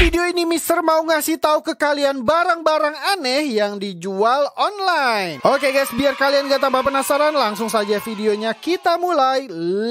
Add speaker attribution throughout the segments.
Speaker 1: video ini Mister mau ngasih tahu ke kalian barang-barang aneh yang dijual online. Oke okay guys, biar kalian gak tambah penasaran, langsung saja videonya kita mulai.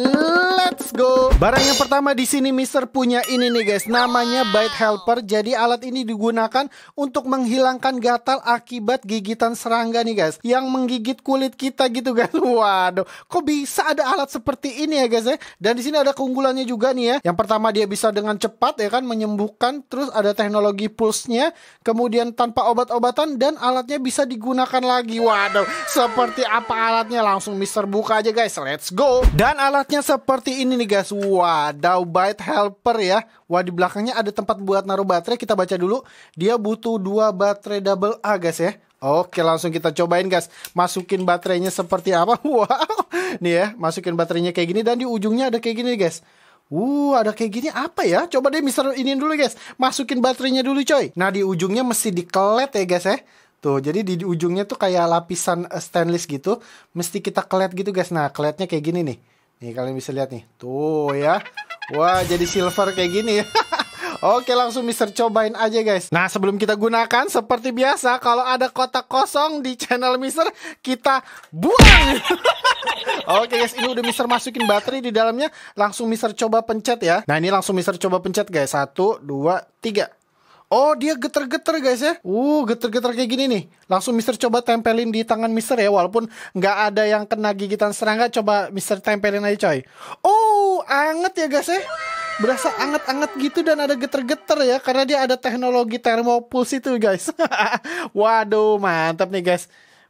Speaker 1: Let's go. Barang yang pertama di sini Mister punya ini nih guys, namanya bite helper. Jadi alat ini digunakan untuk menghilangkan gatal akibat gigitan serangga nih guys, yang menggigit kulit kita gitu guys. Waduh, kok bisa ada alat seperti ini ya guys ya? Dan di sini ada keunggulannya juga nih ya. Yang pertama dia bisa dengan cepat ya kan menyembuhkan terus ada teknologi pulsnya, kemudian tanpa obat-obatan dan alatnya bisa digunakan lagi. Waduh, seperti apa alatnya? Langsung Mister buka aja guys, let's go. Dan alatnya seperti ini nih guys, waduh bite helper ya. Wah di belakangnya ada tempat buat naruh baterai, kita baca dulu. Dia butuh dua baterai double A guys ya. Oke langsung kita cobain guys Masukin baterainya seperti apa Wow Nih ya masukin baterainya kayak gini Dan di ujungnya ada kayak gini guys Uh, ada kayak gini apa ya? Coba deh Mister ini dulu guys. Masukin baterainya dulu coy. Nah, di ujungnya mesti dikelet ya guys ya. Tuh, jadi di ujungnya tuh kayak lapisan eh, stainless gitu. Mesti kita kelet gitu guys. Nah, keletnya kayak gini nih. Nih, kalian bisa lihat nih. Tuh ya. Wah, jadi silver kayak gini ya. Oke langsung Mister cobain aja guys Nah sebelum kita gunakan seperti biasa Kalau ada kotak kosong di channel Mister Kita buang Oke guys ini udah Mister masukin baterai di dalamnya Langsung Mister coba pencet ya Nah ini langsung Mister coba pencet guys Satu, dua, tiga Oh dia geter-geter guys ya Uh geter-geter kayak gini nih Langsung mister coba tempelin di tangan mister ya Walaupun nggak ada yang kena gigitan serangga Coba mister tempelin aja coy Oh anget ya guys ya berasa anget-anget gitu dan ada geter-geter ya karena dia ada teknologi thermopulse itu guys. Waduh, mantap nih guys.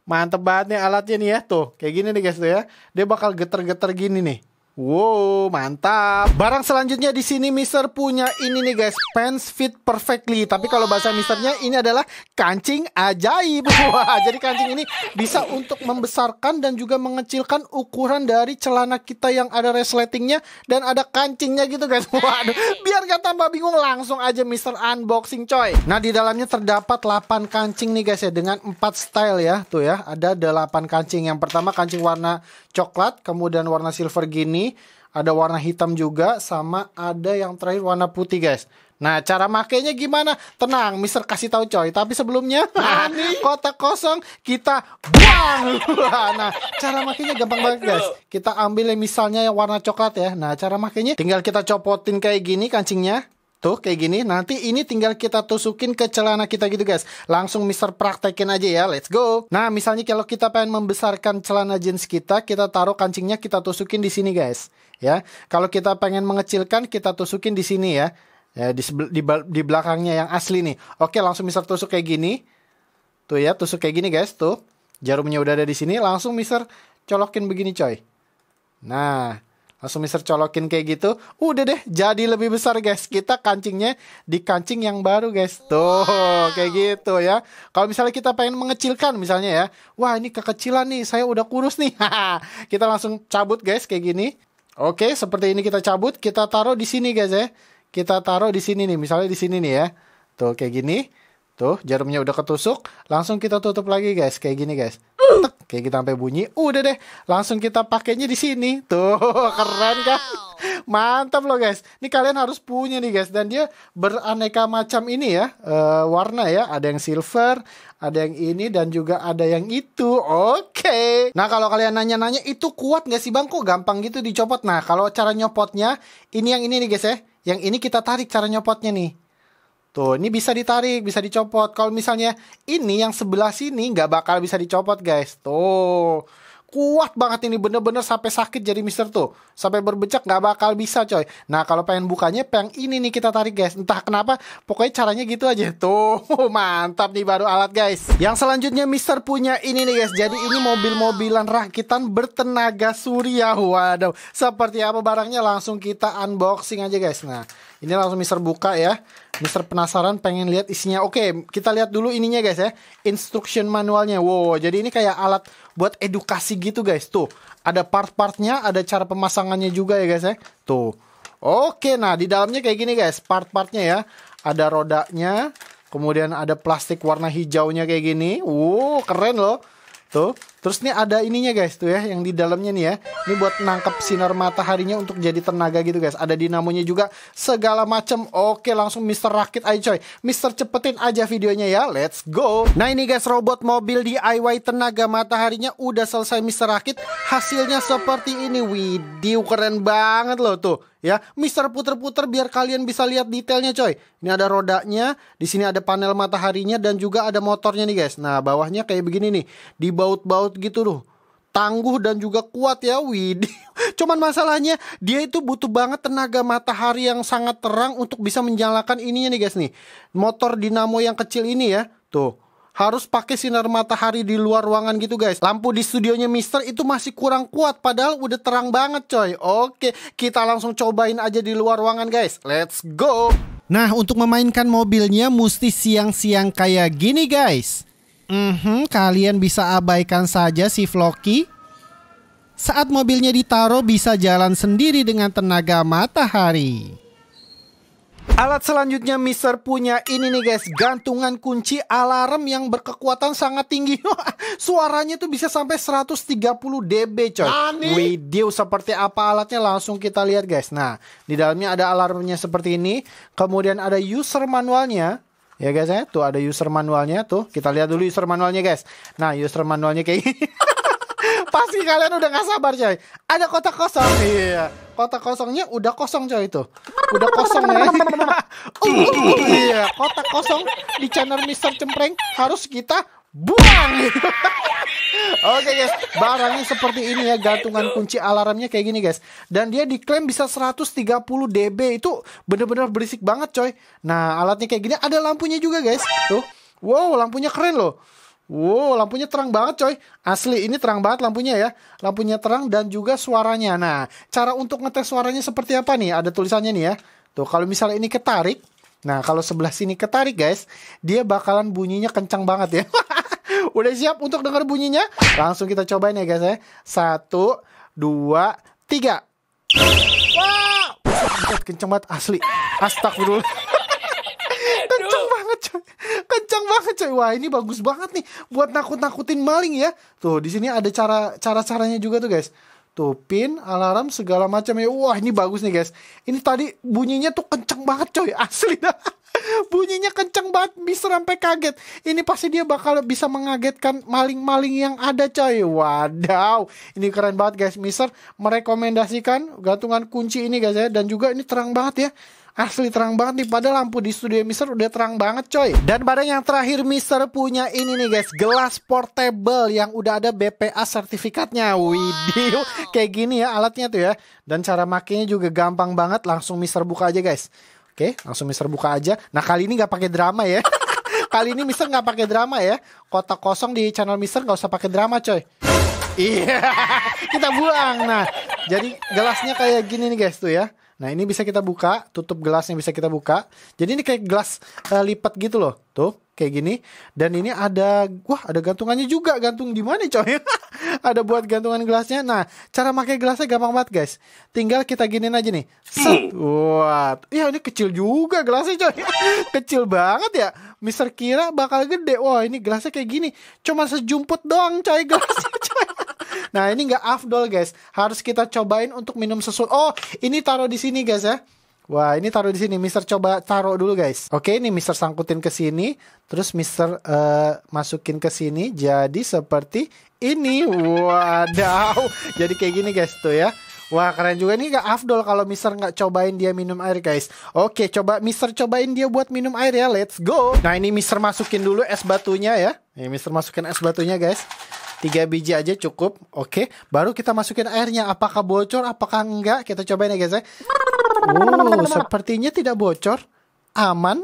Speaker 1: mantep banget nih alatnya nih ya tuh. Kayak gini nih guys tuh ya. Dia bakal geter-geter gini nih. Wow, mantap. Barang selanjutnya di sini Mister punya ini nih guys, pants fit perfectly. Tapi kalau bahasa Misternya ini adalah kancing ajaib. Wah, jadi kancing ini bisa untuk membesarkan dan juga mengecilkan ukuran dari celana kita yang ada resletingnya dan ada kancingnya gitu guys. Waduh, biar gak tambah bingung langsung aja Mister unboxing coy. Nah, di dalamnya terdapat 8 kancing nih guys ya dengan 4 style ya. Tuh ya, ada 8 kancing. Yang pertama kancing warna coklat, kemudian warna silver gini, ada warna hitam juga, sama ada yang terakhir warna putih guys. Nah, cara makainya gimana? Tenang, Mister kasih tahu coy. Tapi sebelumnya, kotak kosong kita buang. nah, cara makainya gampang banget guys. Kita ambil misalnya yang warna coklat ya. Nah, cara makainya tinggal kita copotin kayak gini kancingnya. Tuh kayak gini. Nanti ini tinggal kita tusukin ke celana kita gitu guys. Langsung Mister praktekin aja ya. Let's go. Nah misalnya kalau kita pengen membesarkan celana jeans kita, kita taruh kancingnya kita tusukin di sini guys. Ya. Kalau kita pengen mengecilkan kita tusukin di sini ya. Ya, di, di, di belakangnya yang asli nih. Oke langsung Mister tusuk kayak gini. Tuh ya tusuk kayak gini guys tuh. Jarumnya udah ada di sini. Langsung Mister colokin begini coy. Nah langsung Mister colokin kayak gitu udah deh jadi lebih besar guys kita kancingnya di kancing yang baru guys tuh wow. kayak gitu ya kalau misalnya kita pengen mengecilkan misalnya ya wah ini kekecilan nih saya udah kurus nih kita langsung cabut guys kayak gini oke seperti ini kita cabut kita taruh di sini guys ya kita taruh di sini nih misalnya di sini nih ya tuh kayak gini Tuh, jarumnya udah ketusuk. Langsung kita tutup lagi, guys. Kayak gini, guys. Oke, kita sampai bunyi. Udah deh, langsung kita pakainya di sini. Tuh, keren kan? Mantap loh guys. Ini kalian harus punya nih guys. Dan dia beraneka macam ini ya, uh, warna ya. Ada yang silver, ada yang ini, dan juga ada yang itu. Oke. Nah, kalau kalian nanya-nanya, itu kuat nggak sih bang? Kok gampang gitu dicopot? Nah, kalau cara nyopotnya, ini yang ini nih guys ya. Yang ini kita tarik cara nyopotnya nih. Tuh, ini bisa ditarik, bisa dicopot. Kalau misalnya ini yang sebelah sini nggak bakal bisa dicopot, guys. Tuh, kuat banget ini bener-bener sampai sakit jadi Mister tuh. Sampai berbecak nggak bakal bisa, coy. Nah, kalau pengen bukanya, pengen ini nih kita tarik, guys. Entah kenapa, pokoknya caranya gitu aja. Tuh, mantap nih baru alat, guys. Yang selanjutnya Mister punya ini nih, guys. Jadi ini mobil-mobilan rakitan bertenaga surya. Waduh, seperti apa barangnya langsung kita unboxing aja, guys. Nah, ini langsung Mister buka ya. Mister penasaran pengen lihat isinya. Oke, kita lihat dulu ininya guys ya. Instruction manualnya. Wow, jadi ini kayak alat buat edukasi gitu guys. Tuh, ada part-partnya, ada cara pemasangannya juga ya guys ya. Tuh. Oke, nah di dalamnya kayak gini guys. Part-partnya ya. Ada rodanya, kemudian ada plastik warna hijaunya kayak gini. Wow, keren loh. Tuh. Terus nih ada ininya guys tuh ya yang di dalamnya nih ya. Ini buat nangkep sinar mataharinya untuk jadi tenaga gitu guys. Ada dinamonya juga segala macam. Oke, langsung Mister rakit aja coy. Mister cepetin aja videonya ya. Let's go. Nah, ini guys robot mobil DIY tenaga mataharinya udah selesai Mister rakit. Hasilnya seperti ini. Widih, keren banget loh tuh ya. Mister puter-puter biar kalian bisa lihat detailnya coy. Ini ada rodanya, di sini ada panel mataharinya dan juga ada motornya nih guys. Nah, bawahnya kayak begini nih. di baut baut gitu loh tangguh dan juga kuat ya Widi. Cuman masalahnya dia itu butuh banget tenaga matahari yang sangat terang untuk bisa menyalakan ininya nih guys nih. Motor dinamo yang kecil ini ya. Tuh. Harus pakai sinar matahari di luar ruangan gitu guys. Lampu di studionya Mister itu masih kurang kuat padahal udah terang banget coy. Oke, kita langsung cobain aja di luar ruangan guys. Let's go. Nah, untuk memainkan mobilnya mesti siang-siang kayak gini guys. Mm-hmm, kalian bisa abaikan saja si Floki. Saat mobilnya ditaruh bisa jalan sendiri dengan tenaga matahari. Alat selanjutnya Mister punya ini nih guys, gantungan kunci alarm yang berkekuatan sangat tinggi. Suaranya tuh bisa sampai 130 dB coy. Video seperti apa alatnya langsung kita lihat guys. Nah, di dalamnya ada alarmnya seperti ini, kemudian ada user manualnya, Ya guys ya, tuh ada user manualnya tuh. Kita lihat dulu user manualnya guys. Nah, user manualnya kayak Pasti kalian udah gak sabar coy. Ada kotak kosong. Iya. Kota kosongnya udah kosong coy itu. Udah kosong ya. uh, iya, kota kosong di channel Mister Cempreng harus kita buang. Oke okay, guys, barangnya seperti ini ya, gantungan kunci alarmnya kayak gini guys. Dan dia diklaim bisa 130 dB, itu bener-bener berisik banget coy. Nah, alatnya kayak gini, ada lampunya juga guys. Tuh, wow lampunya keren loh. Wow, lampunya terang banget coy. Asli, ini terang banget lampunya ya. Lampunya terang dan juga suaranya. Nah, cara untuk ngetes suaranya seperti apa nih? Ada tulisannya nih ya. Tuh, kalau misalnya ini ketarik, Nah, kalau sebelah sini ketarik guys, dia bakalan bunyinya kencang banget ya. Udah siap untuk dengar bunyinya? Langsung kita cobain ya guys ya. Satu, dua, tiga. Wow! Kencang banget asli. Astagfirullah. kencang banget coy. Kencang banget coy. Wah, ini bagus banget nih buat nakut-nakutin maling ya. Tuh, di sini ada cara cara-caranya juga tuh guys tuh pin, alarm segala macam ya. Wah, ini bagus nih, guys. Ini tadi bunyinya tuh kenceng banget, coy. Asli dah. bunyinya kenceng banget, bisa sampai kaget. Ini pasti dia bakal bisa mengagetkan maling-maling yang ada, coy. Wadaw. Ini keren banget, guys. Mister merekomendasikan gantungan kunci ini, guys ya. Dan juga ini terang banget ya Asli terang banget nih Padahal lampu di studio Mister udah terang banget coy Dan pada yang terakhir Mister punya ini nih guys Gelas portable yang udah ada BPA sertifikatnya Widih wow. Kayak gini ya alatnya tuh ya Dan cara makinnya juga gampang banget Langsung Mister buka aja guys Oke langsung Mister buka aja Nah kali ini nggak pakai drama ya Kali ini Mister nggak pakai drama ya. Kotak kosong di channel Mister nggak usah pakai drama, coy. Iya, kita buang. Nah, jadi gelasnya kayak gini nih guys tuh ya. Nah ini bisa kita buka, tutup gelasnya bisa kita buka. Jadi ini kayak gelas uh, lipat gitu loh, tuh kayak gini. Dan ini ada, wah ada gantungannya juga, gantung di mana coy? ada buat gantungan gelasnya. Nah cara pakai gelasnya gampang banget guys. Tinggal kita giniin aja nih. Set. Wah, iya ini kecil juga gelasnya coy. kecil banget ya. Mister kira bakal gede. Wah ini gelasnya kayak gini. Cuma sejumput doang coy gelasnya. Nah, ini nggak afdol, guys. Harus kita cobain untuk minum susu. Oh, ini taruh di sini, guys ya. Wah, ini taruh di sini. Mister coba taruh dulu, guys. Oke, ini Mister sangkutin ke sini, terus Mister uh, masukin ke sini. Jadi seperti ini. Wadaw. Jadi kayak gini, guys, tuh ya. Wah keren juga ini gak afdol kalau Mister nggak cobain dia minum air guys Oke coba Mister cobain dia buat minum air ya let's go Nah ini Mister masukin dulu es batunya ya Ini Mister masukin es batunya guys tiga biji aja cukup oke okay. baru kita masukin airnya apakah bocor apakah enggak kita cobain ya guys ya uh, sepertinya tidak bocor aman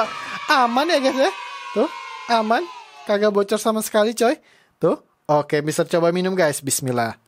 Speaker 1: aman ya guys ya tuh aman kagak bocor sama sekali coy tuh oke okay, bisa coba minum guys Bismillah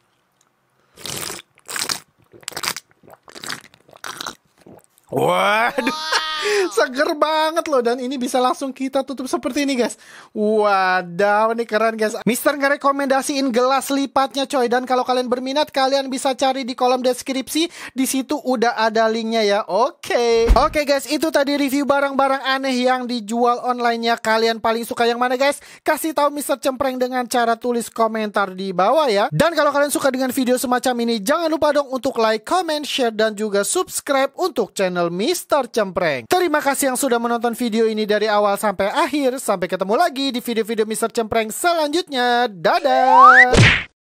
Speaker 1: Waduh. Seger banget loh dan ini bisa langsung kita tutup seperti ini guys. Wadaw ini keren guys. Mister ngerekomendasiin gelas lipatnya coy dan kalau kalian berminat kalian bisa cari di kolom deskripsi. Di situ udah ada linknya ya. Oke. Okay. Oke okay, guys itu tadi review barang-barang aneh yang dijual online Kalian paling suka yang mana guys? Kasih tahu Mister Cempreng dengan cara tulis komentar di bawah ya. Dan kalau kalian suka dengan video semacam ini jangan lupa dong untuk like, comment, share dan juga subscribe untuk channel Mister Cempreng. Terima kasih yang sudah menonton video ini dari awal sampai akhir. Sampai ketemu lagi di video-video Mr. Cempreng selanjutnya. Dadah!